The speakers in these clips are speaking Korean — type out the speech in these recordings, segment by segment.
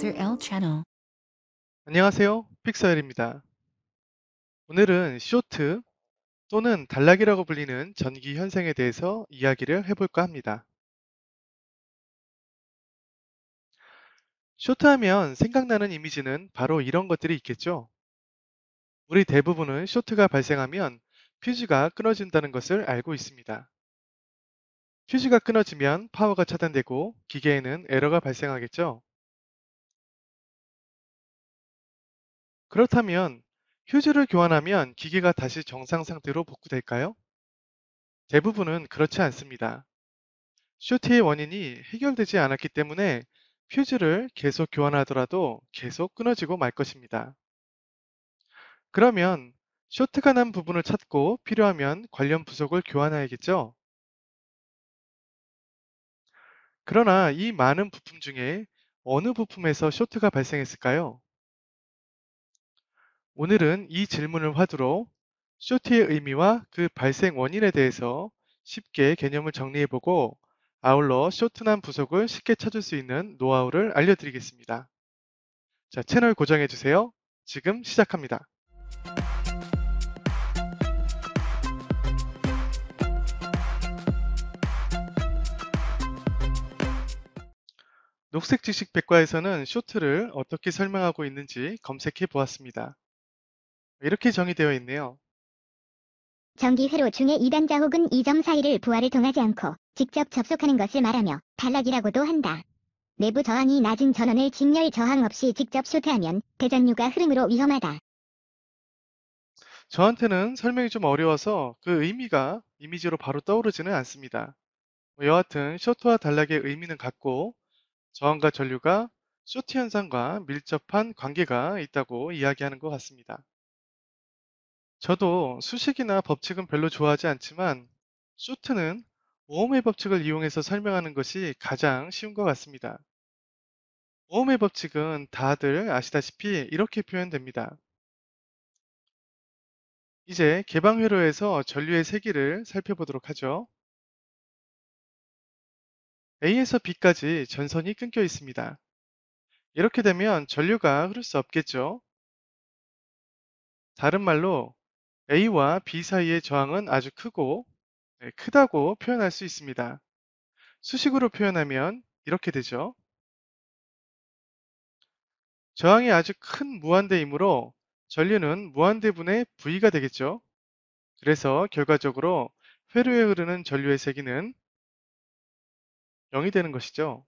p i L 채널. 안녕하세요. 픽셀입니다. 오늘은 쇼트 또는 단락이라고 불리는 전기 현상에 대해서 이야기를 해볼까 합니다. 쇼트 하면 생각나는 이미지는 바로 이런 것들이 있겠죠. 우리 대부분은 쇼트가 발생하면 퓨즈가 끊어진다는 것을 알고 있습니다. 퓨즈가 끊어지면 파워가 차단되고 기계에는 에러가 발생하겠죠. 그렇다면 휴즈를 교환하면 기계가 다시 정상 상태로 복구될까요? 대부분은 그렇지 않습니다. 쇼트의 원인이 해결되지 않았기 때문에 퓨즈를 계속 교환하더라도 계속 끊어지고 말 것입니다. 그러면 쇼트가 난 부분을 찾고 필요하면 관련 부속을 교환해야겠죠? 그러나 이 많은 부품 중에 어느 부품에서 쇼트가 발생했을까요? 오늘은 이 질문을 화두로 쇼트의 의미와 그 발생 원인에 대해서 쉽게 개념을 정리해보고 아울러 쇼트난 부속을 쉽게 찾을 수 있는 노하우를 알려드리겠습니다. 자, 채널 고정해주세요. 지금 시작합니다. 녹색 지식 백과에서는 쇼트를 어떻게 설명하고 있는지 검색해 보았습니다. 이렇게 정의되어 있네요. 전기 회로 중에 이단자 혹은 이점 사이를 부하를 통하지 않고 직접 접속하는 것을 말하며 단락이라고도 한다. 내부 저항이 낮은 전원을 직렬 저항 없이 직접 쇼트하면 대전류가 흐름으로 위험하다. 저한테는 설명이 좀 어려워서 그 의미가 이미지로 바로 떠오르지는 않습니다. 뭐 여하튼 쇼트와 단락의 의미는 같고 저항과 전류가 쇼트 현상과 밀접한 관계가 있다고 이야기하는 것 같습니다. 저도 수식이나 법칙은 별로 좋아하지 않지만 쇼트는 오험의 법칙을 이용해서 설명하는 것이 가장 쉬운 것 같습니다. 오험의 법칙은 다들 아시다시피 이렇게 표현됩니다. 이제 개방 회로에서 전류의 세기를 살펴보도록 하죠. A에서 B까지 전선이 끊겨 있습니다. 이렇게 되면 전류가 흐를 수 없겠죠. 다른 말로 A와 B 사이의 저항은 아주 크고 네, 크다고 표현할 수 있습니다. 수식으로 표현하면 이렇게 되죠. 저항이 아주 큰 무한대이므로 전류는 무한대분의 V가 되겠죠. 그래서 결과적으로 회로에 흐르는 전류의 세기는 0이 되는 것이죠.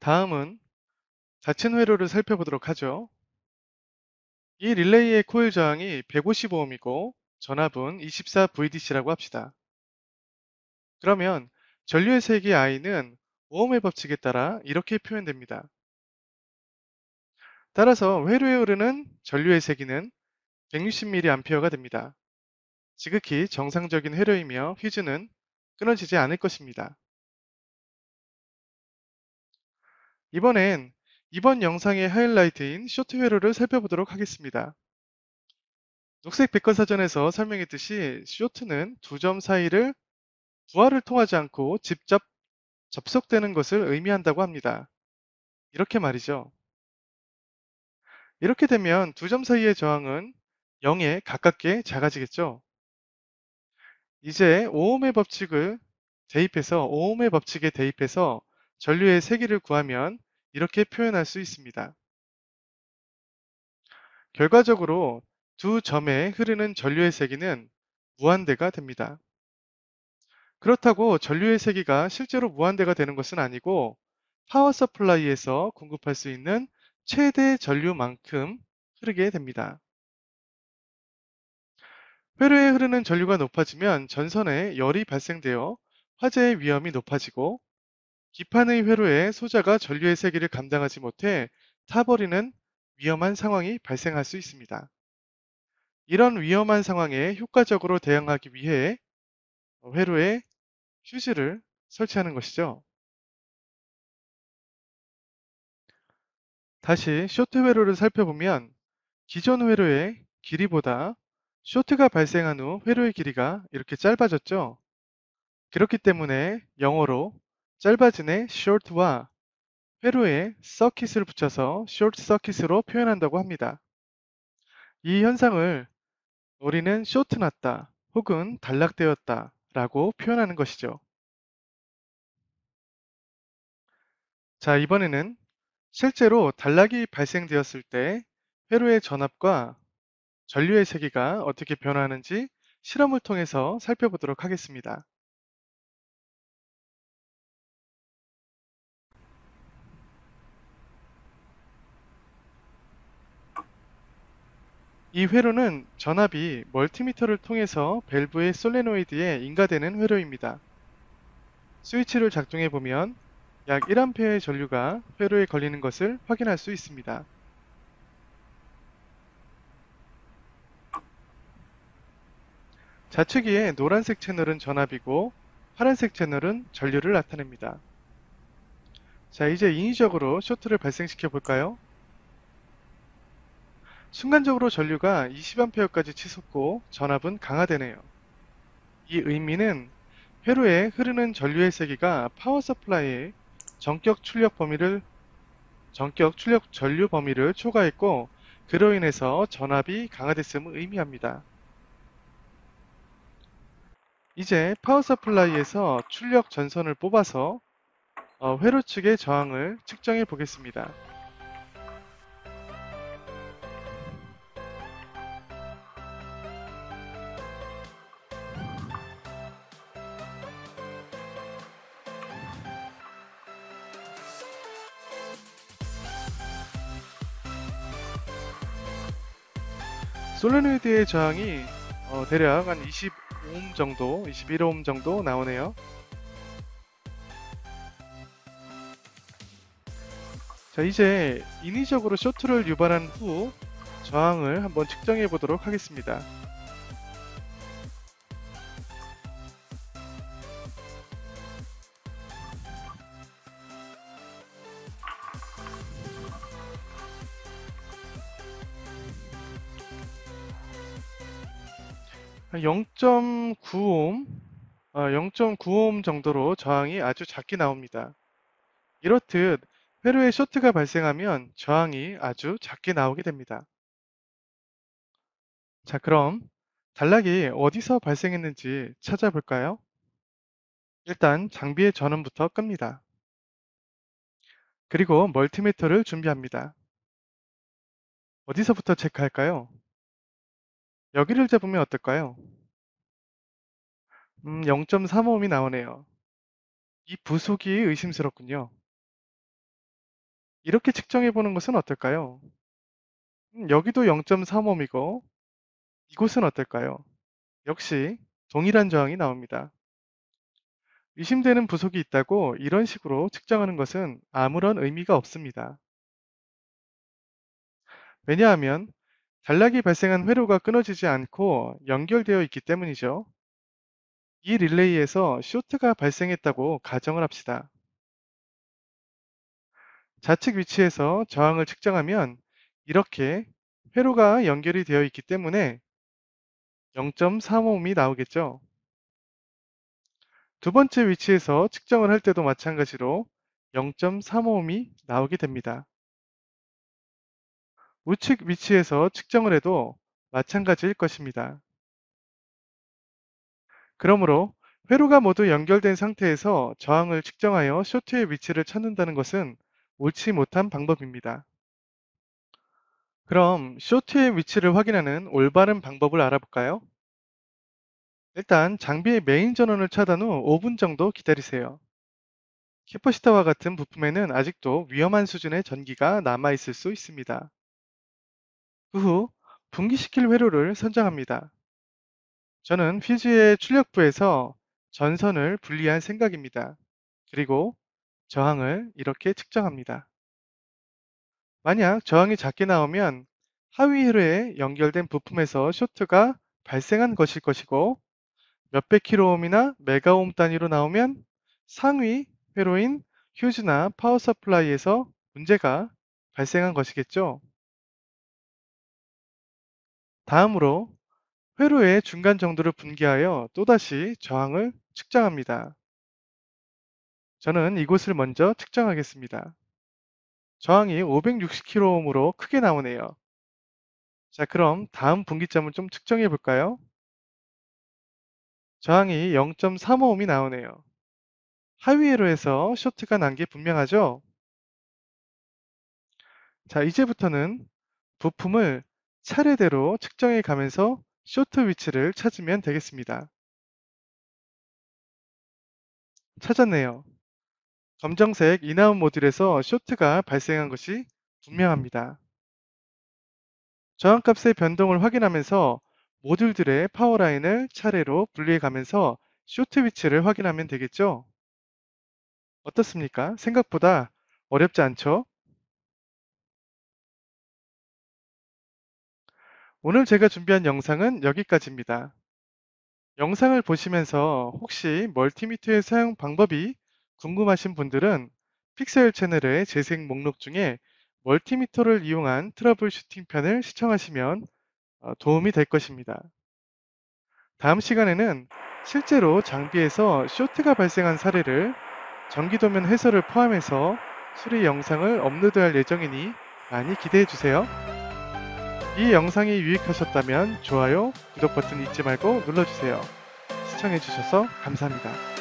다음은 같은 회로를 살펴보도록 하죠. 이 릴레이의 코일 저항이 150Ω이고 전압은 24VDC라고 합시다. 그러면 전류의 세기 I는 오음의 법칙에 따라 이렇게 표현됩니다. 따라서 회로에 흐르는 전류의 세기는 160mA가 됩니다. 지극히 정상적인 회로이며 휴즈는 끊어지지 않을 것입니다. 이번엔 이번 영상의 하이라이트인 쇼트 회로를 살펴보도록 하겠습니다. 녹색 백과사전에서 설명했듯이 쇼트는 두 점 사이를 부하를 통하지 않고 직접 접속되는 것을 의미한다고 합니다. 이렇게 말이죠. 이렇게 되면 두 점 사이의 저항은 0에 가깝게 작아지겠죠. 이제 오음의 법칙을 대입해서 오음의 법칙에 대입해서 전류의 세기를 구하면 이렇게 표현할 수 있습니다. 결과적으로 두 점에 흐르는 전류의 세기는 무한대가 됩니다. 그렇다고 전류의 세기가 실제로 무한대가 되는 것은 아니고 파워 서플라이에서 공급할 수 있는 최대 전류만큼 흐르게 됩니다. 회로에 흐르는 전류가 높아지면 전선에 열이 발생되어 화재의 위험이 높아지고 기판의 회로에 소자가 전류의 세기를 감당하지 못해 타버리는 위험한 상황이 발생할 수 있습니다. 이런 위험한 상황에 효과적으로 대응하기 위해 회로에 휴즈를 설치하는 것이죠. 다시 쇼트 회로를 살펴보면 기존 회로의 길이보다 쇼트가 발생한 후 회로의 길이가 이렇게 짧아졌죠. 그렇기 때문에 영어로 짧아진의 short와 회로에 서킷을 붙여서 short r i 킷으로 표현한다고 합니다. 이 현상을 우리는 short 났다 혹은 단락되었다 라고 표현하는 것이죠. 자, 이번에는 실제로 단락이 발생되었을 때 회로의 전압과 전류의 세기가 어떻게 변화하는지 실험을 통해서 살펴보도록 하겠습니다. 이 회로는 전압이 멀티미터를 통해서 밸브의 솔레노이드에 인가되는 회로입니다. 스위치를 작동해 보면 약 1A의 전류가 회로에 걸리는 것을 확인할 수 있습니다. 좌측위의 노란색 채널은 전압이고 파란색 채널은 전류를 나타냅니다. 자 이제 인위적으로 쇼트를 발생시켜 볼까요? 순간적으로 전류가 20A까지 치솟고 전압은 강화되네요. 이 의미는 회로에 흐르는 전류의 세기가 파워 서플라이의 전격 출력 범위를 전격 출력 전류 범위를 초과했고 그로 인해서 전압이 강화됐음을 의미합니다. 이제 파워 서플라이에서 출력 전선을 뽑아서 어, 회로 측의 저항을 측정해 보겠습니다. 솔레노이드의 저항이 어, 대략 한 25옴 정도, 21옴 정도 나오네요. 자 이제 인위적으로 쇼트를 유발한 후 저항을 한번 측정해 보도록 하겠습니다. 0.9옴, 0.9옴 어, 정도로 저항이 아주 작게 나옵니다. 이렇듯 회로에 쇼트가 발생하면 저항이 아주 작게 나오게 됩니다. 자, 그럼 단락이 어디서 발생했는지 찾아볼까요? 일단 장비의 전원부터 끕니다. 그리고 멀티미터를 준비합니다. 어디서부터 체크할까요? 여기를 잡으면 어떨까요? 음, 0.35옴이 나오네요. 이 부속이 의심스럽군요. 이렇게 측정해 보는 것은 어떨까요? 음, 여기도 0.35옴이고 이곳은 어떨까요? 역시 동일한 저항이 나옵니다. 의심되는 부속이 있다고 이런 식으로 측정하는 것은 아무런 의미가 없습니다. 왜냐하면 전락이 발생한 회로가 끊어지지 않고 연결되어 있기 때문이죠. 이 릴레이에서 쇼트가 발생했다고 가정을 합시다. 좌측 위치에서 저항을 측정하면 이렇게 회로가 연결이 되어 있기 때문에 0.35옴이 나오겠죠. 두 번째 위치에서 측정을 할 때도 마찬가지로 0.35옴이 나오게 됩니다. 우측 위치에서 측정을 해도 마찬가지일 것입니다. 그러므로 회로가 모두 연결된 상태에서 저항을 측정하여 쇼트의 위치를 찾는다는 것은 옳지 못한 방법입니다. 그럼 쇼트의 위치를 확인하는 올바른 방법을 알아볼까요? 일단 장비의 메인 전원을 차단 후 5분 정도 기다리세요. 캐퍼시터와 같은 부품에는 아직도 위험한 수준의 전기가 남아있을 수 있습니다. 그후 분기시킬 회로를 선정합니다. 저는 퓨즈의 출력부에서 전선을 분리한 생각입니다. 그리고 저항을 이렇게 측정합니다. 만약 저항이 작게 나오면 하위 회로에 연결된 부품에서 쇼트가 발생한 것일 것이고 몇백 킬로옴이나 메가옴 단위로 나오면 상위 회로인 휴즈나 파워 서플라이에서 문제가 발생한 것이겠죠. 다음으로 회로의 중간 정도를 분기하여 또다시 저항을 측정합니다. 저는 이곳을 먼저 측정하겠습니다. 저항이 5 6 0 k o h 으로 크게 나오네요. 자 그럼 다음 분기점을 좀 측정해 볼까요? 저항이 0.35옴이 나오네요. 하위회로에서 쇼트가 난 게 분명하죠? 자 이제부터는 부품을 차례대로 측정해 가면서 쇼트 위치를 찾으면 되겠습니다. 찾았네요. 검정색 인아웃 모듈에서 쇼트가 발생한 것이 분명합니다. 저항값의 변동을 확인하면서 모듈들의 파워라인을 차례로 분리해 가면서 쇼트 위치를 확인하면 되겠죠? 어떻습니까? 생각보다 어렵지 않죠? 오늘 제가 준비한 영상은 여기까지입니다. 영상을 보시면서 혹시 멀티미터의 사용 방법이 궁금하신 분들은 픽셀 채널의 재생 목록 중에 멀티미터를 이용한 트러블 슈팅 편을 시청하시면 어, 도움이 될 것입니다. 다음 시간에는 실제로 장비에서 쇼트가 발생한 사례를 전기도면 해설을 포함해서 수리 영상을 업로드할 예정이니 많이 기대해 주세요. 이 영상이 유익하셨다면 좋아요, 구독 버튼 잊지 말고 눌러주세요. 시청해주셔서 감사합니다.